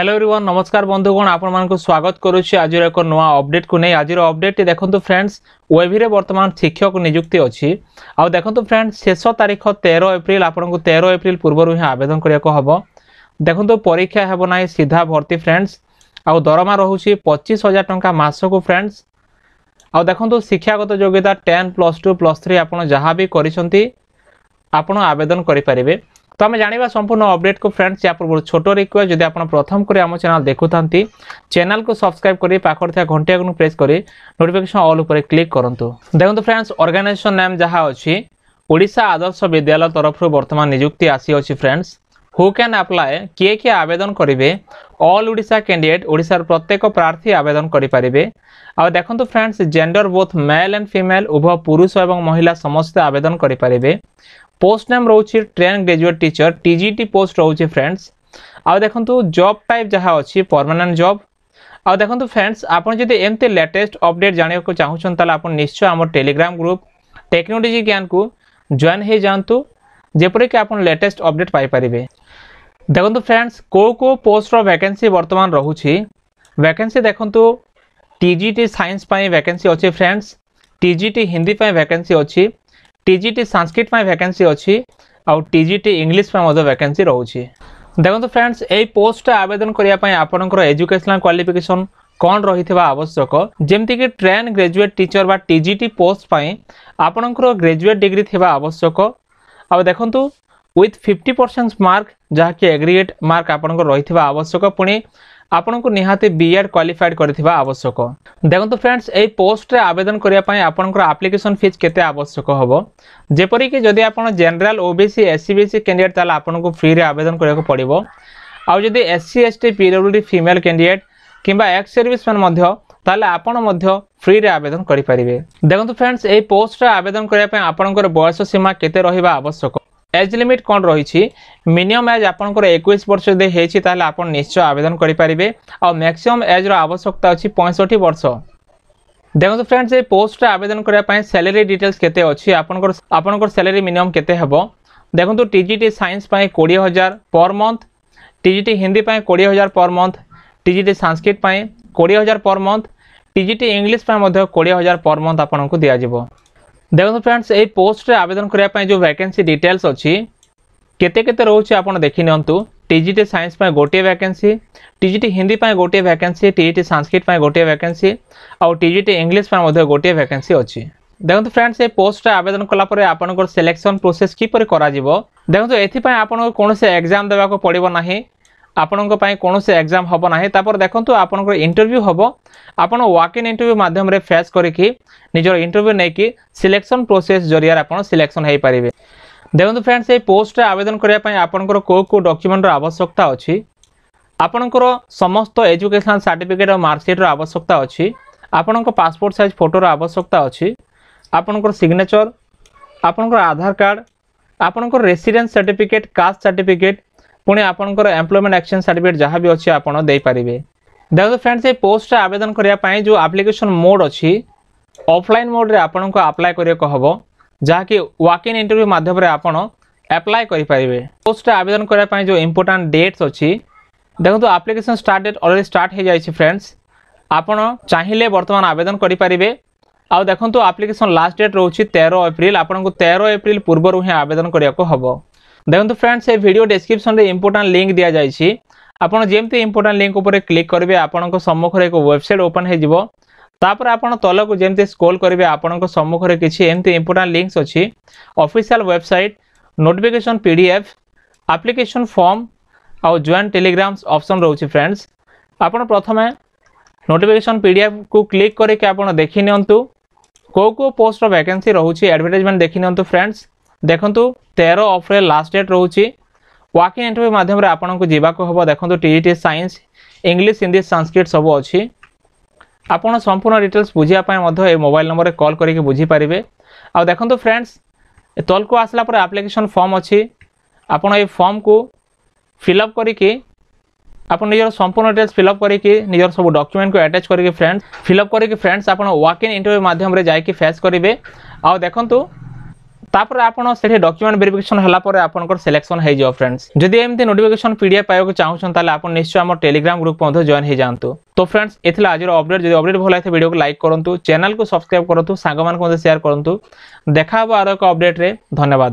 hello everyone নমস্কার বন্ধুগণ আপনার স্বাগত করুছি আজির এক নূয়া অপডেট কু নেই আজির অপডেট দেখুন ফ্রেন্ডস ওয়েভিরে বর্তমান শিক্ষক নিযুক্তি অছি আউ দেখুন ফ্রেন্ডস শেষ তারিখ তের এপ্রিল আপনার তের এপ্রিল পূর্বর হি আবেদন করা হব দেখুন পরীক্ষা হব না সিধা ভর্তি ফ্রেন্ডস আউ দরমা রহুছি পঁচিশ হাজার টঙ্কা মাসক ফ্রেন্ডস আউ দেখুন শিক্ষাগত যোগ্যতা ten plus two plus three আপনার যা বি করছেন আপনার আবেদন করে পারিবে তো আমি জাঁয়া সম্পূর্ণ অপডেট কু ফ্রেন্ডস ইয়া পূর্ব ছোট রিকোয়েস্ট যদি আপনার প্রথম করে আমার চ্যানেল দেখু থাকে চ্যানেল কু সবসক্রাইব করে পাখর থাকা ঘণ্টি আগুন প্রেস করে নোটিফিকেশন অল উপরে ক্লিক করতু দেখুন ফ্রেন্ডস অর্গানাইজেসন নেম যা অছি ওড়শা আদর্শ বিদ্যালয় তরফ বর্তমান নিযুক্তি আসিଅଛି ফ্রেন্ডস হু ক্যান আপ্লায় কিয়ে কিয়ে আবেদন করিবে অল ওড়িশা ক্যান্ডিডেট ওড়িশার প্রত্যেক প্রার্থী আবেদন করিপারিবে ଆଉ ଦେଖନ୍ତୁ friends gender both male and female ଉଭୟ ପୁରୁଷ ଏବଂ ମହିଳା ସମସ୍ତେ ଆବେଦନ କରିପାରିବେ ପୋଷ୍ଟ ନେମ୍ ରହୁଛି train graduate teacher TGT post ରହୁଛି ଫ୍ରେଣ୍ଡସ୍ ଆଉ ଦେଖନ୍ତୁ ଜବ୍ ଟାଇପ୍ ଯାହା ଅଛି ପରମାନେଣ୍ଟ ଜବ୍ ଆଉ ଦେଖନ୍ତୁ ଫ୍ରେଣ୍ଡସ୍ ଆପଣ ଯଦି ଏମିତି ଲେଟେଷ୍ଟ ଅପଡେଟ୍ ଜାଣିବାକୁ ଚାହୁଁଛନ୍ତି ତାହେଲେ ଆପଣ ନିଶ୍ଚୟ ଆମ ଟେଲିଗ୍ରାମ ଗ୍ରୁପ୍ ଟେକ୍ନୋଲୋଜି ଜ୍ଞାନକୁ ଜଏନ୍ ହୋଇଯାଆନ୍ତୁ ଯେପରିକି ଆପଣ ଲେଟେଷ୍ଟ ଅପଡ଼େଟ୍ ପାଇପାରିବେ ଦେଖନ୍ତୁ ଫ୍ରେଣ୍ଡସ୍ କେଉଁ କେଉଁ ପୋଷ୍ଟର ଭ୍ୟାକେନ୍ସି ବର୍ତ୍ତମାନ ରହୁଛି ଭ୍ୟାକେନ୍ସି ଦେଖନ୍ତୁ ଟି ଜି ଟି ସାଇନ୍ସ ପାଇଁ ଭ୍ୟାକେନ୍ସି ଅଛି friends T G T Hindi ପାଇଁ ଭ୍ୟାକେନ୍ସି ଅଛି ଟି ଜି ଟି ସାଂସ୍କ୍ରିଟ୍ ପାଇଁ ଭ୍ୟାକେନ୍ସି ଅଛି ଆଉ ଟି ଜି ଟି ଇଂଲିଶ ପାଇଁ ମଧ୍ୟ ଭ୍ୟାକେନ୍ସି ରହୁଛି ଦେଖନ୍ତୁ ଫ୍ରେଣ୍ଡସ୍ ଏହି ପୋଷ୍ଟଟା ଆବେଦନ କରିବା ପାଇଁ ଆପଣଙ୍କର ଏଜୁକେସନାଲ୍ କ୍ୱାଲିଫିକେସନ୍ କ'ଣ ରହିଥିବା ଆବଶ୍ୟକ ଯେମିତିକି ଟ୍ରେନ୍ ଗ୍ରାଜୁଏଟ୍ ଟିଚର୍ ବା ଟି ଜି ଟି ପୋଷ୍ଟ ପାଇଁ ଆପଣଙ୍କର ଗ୍ରାଜୁଏଟ୍ ଡିଗ୍ରୀ ଥିବା ଆବଶ୍ୟକ ଆଉ ଦେଖନ୍ତୁ ୱିଥ୍ ଫିଫ୍ଟି ପରସେଣ୍ଟ ମାର୍କ ଯାହାକି ଏଗ୍ରିଗେଟ୍ ମାର୍କ ଆପଣଙ୍କର ରହିଥିବା ଆବଶ୍ୟକ ପୁଣି ଆପଣଙ୍କୁ ନିହାତି ବିଏଡ୍ କ୍ୱାଲିଫାଏଡ୍ କରିଥିବା ଆବଶ୍ୟକ ଦେଖନ୍ତୁ ଫ୍ରେଣ୍ଡସ୍ ଏହି ପୋଷ୍ଟରେ ଆବେଦନ କରିବା ପାଇଁ ଆପଣଙ୍କର ଆପ୍ଲିକେସନ୍ ଫିଜ୍ କେତେ ଆବଶ୍ୟକ ହେବ ଯେପରିକି ଯଦି ଆପଣ general OBC SC BC candidate ତାହେଲେ ଆପଣଙ୍କୁ ଫ୍ରିରେ ଆବେଦନ କରିବାକୁ ପଡ଼ିବ ଆଉ ଯଦି SC ST PWD female candidate କିମ୍ବା ଏକ୍ସ ସର୍ଭିସମ୍ୟାନ୍ ମଧ୍ୟ তাহলে আপনার মধ্য ফ্রিরে আবেদন করে পারিবে দেখুন ফ্রেন্ডস এই পোস্টরে আবেদন করা আপনার বয়স সীমা কেতে রহবা আবশ্যক এজ লিমিট কম রয়েছে মিনিমম এজ আপনার একুশ বর্ষ যদি হয়েছে তাহলে আপনার নিশ্চয় আবেদন করে পারিবে আ্যাক্সিমম এজ্র আবশ্যকতা অনেক পঁয়ষঠি বর্ষ দেখুন ফ্রেন্ডস এই পোস্টরে আবেদন করা স্যালারি ডিটেলস কেতে অছি আপনার আপনার স্যালারি মিনিমম কেতে হব দেখুন টিজিটি সাইন্স পাই কোড়িয়ে হাজার পর মন্থ টিজিটি হিন্দি পাই কোড়িয়ে হাজার পর মন্থ টিজিটি সাংস্কৃত পাই কোড়িয়ে হাজার পর মন্থ টিজিটি ইংলিশ মধ্যে কোড়িয়ে হাজার পর মন্থ আপনার দিয়াযিব দেখুন ফ্রেন্ডস এই পোস্টে আবেদন করা যে ভ্যাকেন্সি ডিটেলস অছি কেতে কেতে রয়েছে আপনার দেখি নিয়ন্তু টিজিটি সাইন্স গোটিয়ে ভ্যাকেন্সি টিজিটি হিন্দি গোটিয়ে ভ্যাকেন্সি টিজিটি সংস্কৃত গোটিয়ে ভ্যাকেন্সি আউ টিজিটি ইংলিশ মধ্যে গোটিয়ে ভ্যাকেন্সি অছি দেখুন ফ্রেন্ডস এই পোস্টে আবেদন কলাপরে আপনার সিলেকশন প্রোসেস কিপর করা দেখুন এপাই আপনার কোণী এক্সাম দেওয়া পড়ব না ଆପଣଙ୍କ ପାଇଁ କୌଣସି ଏକ୍ଜାମ୍ ହେବ ନାହିଁ ତାପରେ ଦେଖନ୍ତୁ ଆପଣଙ୍କର ଇଣ୍ଟରଭ୍ୟୁ ହେବ ଆପଣ ୱାକ୍ ଇନ୍ ଇଣ୍ଟରଭ୍ୟୁ ମାଧ୍ୟମରେ ଫେସ୍ କରିକି ନିଜର ଇଣ୍ଟରଭ୍ୟୁ ନେଇକି ସିଲେକ୍ସନ୍ ପ୍ରୋସେସ୍ ଜରିଆରେ ଆପଣ ସିଲେକ୍ସନ୍ ହୋଇପାରିବେ ଦେଖନ୍ତୁ ଫ୍ରେଣ୍ଡସ୍ ଏହି ପୋଷ୍ଟରେ ଆବେଦନ କରିବା ପାଇଁ ଆପଣଙ୍କର କେଉଁ କେଉଁ ଡକ୍ୟୁମେଣ୍ଟର ଆବଶ୍ୟକତା ଅଛି ଆପଣଙ୍କର ସମସ୍ତ ଏଜୁକେସନାଲ୍ ସାର୍ଟିଫିକେଟ୍ ଆଉ ମାର୍କସିଟ୍ର ଆବଶ୍ୟକତା ଅଛି ଆପଣଙ୍କ ପାସପୋର୍ଟ ସାଇଜ୍ ଫଟୋର ଆବଶ୍ୟକତା ଅଛି ଆପଣଙ୍କର ସିଗ୍ନେଚର୍ ଆପଣଙ୍କର ଆଧାର କାର୍ଡ଼ ଆପଣଙ୍କର ରେସିଡେନ୍ସ ସାର୍ଟିଫିକେଟ୍ କାଷ୍ଟ ସାର୍ଟିଫିକେଟ୍ ପୁଣି ଆପଣଙ୍କର ଏମ୍ପ୍ଲୟମେଣ୍ଟ ଆକ୍ସନ୍ ସାର୍ଟିଫିକେଟ୍ ଯାହା ବି ଅଛି ଆପଣ ଦେଇପାରିବେ ଦେଖନ୍ତୁ ଫ୍ରେଣ୍ଡସ୍ ଏ ପୋଷ୍ଟରେ ଆବେଦନ କରିବା ପାଇଁ ଯେଉଁ ଆପ୍ଲିକେସନ୍ ମୋଡ଼୍ ଅଛି ଅଫଲାଇନ୍ ମୋଡ଼୍ରେ ଆପଣଙ୍କୁ ଆପ୍ଲାଏ କରିବାକୁ ହେବ ଯାହାକି ୱାକ୍ ଇନ୍ ଇଣ୍ଟରଭ୍ୟୁ ମାଧ୍ୟମରେ ଆପଣ ଆପ୍ଲାଏ କରିପାରିବେ ପୋଷ୍ଟରେ ଆବେଦନ କରିବା ପାଇଁ ଯେଉଁ ଇମ୍ପୋର୍ଟାଣ୍ଟ ଡେଟ୍ସ ଅଛି ଦେଖନ୍ତୁ application start date already start ହୋଇଯାଇଛି ଫ୍ରେଣ୍ଡସ୍ ଆପଣ ଚାହିଁଲେ ବର୍ତ୍ତମାନ ଆବେଦନ କରିପାରିବେ ଆଉ ଦେଖନ୍ତୁ ଆପ୍ଲିକେସନ୍ ଲାଷ୍ଟ ଡେଟ୍ ରହୁଛି ତେର ଏପ୍ରିଲ ଆପଣଙ୍କୁ ତେର ଏପ୍ରିଲ ପୂର୍ବରୁ ହିଁ ଆବେଦନ କରିବାକୁ ହେବ ଦେଖନ୍ତୁ ଫ୍ରେଣ୍ଡସ୍ ଏ ଭିଡ଼ିଓ ଡେସ୍କ୍ରିପ୍ସନ୍ରେ ଇମ୍ପୋର୍ଟାଣ୍ଟ ଲିଙ୍କ୍ ଦିଆଯାଇଛି ଆପଣ ଯେମିତି ଇମ୍ପୋର୍ଟାଣ୍ଟ ଲିଙ୍କ୍ ଉପରେ କ୍ଲିକ୍ କରିବେ ଆପଣଙ୍କ ସମ୍ମୁଖରେ ଏକ ୱେବସାଇଟ୍ ଓପନ୍ ହୋଇଯିବ ତାପରେ ଆପଣ ତଳକୁ ଯେମିତି ସ୍କ୍ରୋଲ୍ କରିବେ ଆପଣଙ୍କ ସମ୍ମୁଖରେ କିଛି ଏମିତି ଇମ୍ପୋର୍ଟାଣ୍ଟ ଲିଙ୍କ୍ସ ଅଛି official website notification P D F application form ଆଉ ଜଏଣ୍ଟ ଟେଲିଗ୍ରାମ୍ସ ଅପସନ୍ ରହୁଛି ଫ୍ରେଣ୍ଡସ୍ ଆପଣ ପ୍ରଥମେ ନୋଟିଫିକେସନ୍ ପି ଡି ଏଫ୍କୁ କ୍ଲିକ୍ କରିକି ଆପଣ ଦେଖିନିଅନ୍ତୁ କେଉଁ କେଉଁ ପୋଷ୍ଟର ଭ୍ୟାକେନ୍ସି ରହୁଛି ଆଡ଼ଭର୍ଟାଇଜମେଣ୍ଟ ଦେଖିନିଅନ୍ତୁ ଫ୍ରେଣ୍ଡସ୍ ଦେଖନ୍ତୁ ତେର ଅଫ୍ରେଲ ଲାଷ୍ଟ ଡେଟ୍ ରହୁଛି ୱାକିଂ ଇଣ୍ଟରଭ୍ୟୁ ମାଧ୍ୟମରେ ଆପଣଙ୍କୁ ଯିବାକୁ ହେବ ଦେଖନ୍ତୁ T T science English Hindi Sanskrit ସବୁ ଅଛି ଆପଣ ସମ୍ପୂର୍ଣ୍ଣ ଡିଟେଲ୍ସ ବୁଝିବା ପାଇଁ ମଧ୍ୟ ଏ ମୋବାଇଲ ନମ୍ବରରେ କଲ୍ କରିକି ବୁଝିପାରିବେ ଆଉ ଦେଖନ୍ତୁ ଫ୍ରେଣ୍ଡସ୍ ତଲକୁ ଆସିଲା ପରେ ଆପ୍ଲିକେସନ୍ ଫର୍ମ ଅଛି ଆପଣ ଏଇ ଫର୍ମକୁ ଫିଲ୍ଅପ୍ କରିକି ଆପଣ ନିଜର ସମ୍ପୂର୍ଣ୍ଣ ଡିଟେଲ୍ସ ଫିଲ୍ଅପ୍ କରିକି ନିଜର ସବୁ ଡକ୍ୟୁମେଣ୍ଟକୁ ଆଟାଚ୍ କରିକି ଫ୍ରେଣ୍ଡସ୍ ଫିଲ୍ଅପ୍ କରିକି ଫ୍ରେଣ୍ଡସ୍ ଆପଣ ୱାକ୍ ଇଣ୍ଟରଭ୍ୟୁ ମାଧ୍ୟମରେ ଯାଇକି ଫେସ୍ କରିବେ ଆଉ ଦେଖନ୍ତୁ তাপরে আপনার সেটি ডকুমেন্ট ভেরিফিকেশন হল পরে আপনার সিলেকশন হয়ে যাব ফ্রেন্ডস যদি এমনি নোটিফিকেশন পিডিএফ পাইবাকে চাহুন তাহলে আপনার নিশ্চয় আমার টেলিগ্রাম গ্রুপ মধ্যে জয়েন হয়ে যাতে তো ফ্রেন্ডস এথিল আজকের অপডেট যদি অপডেট ভালো লাগে ভিডিওকে লাইক করতু চ্যানেলকে সবসক্রাইব করতু সাংমানকে সেয়ার করতু দেখা হব আর এক অপডেট্রে ধন্যবাদ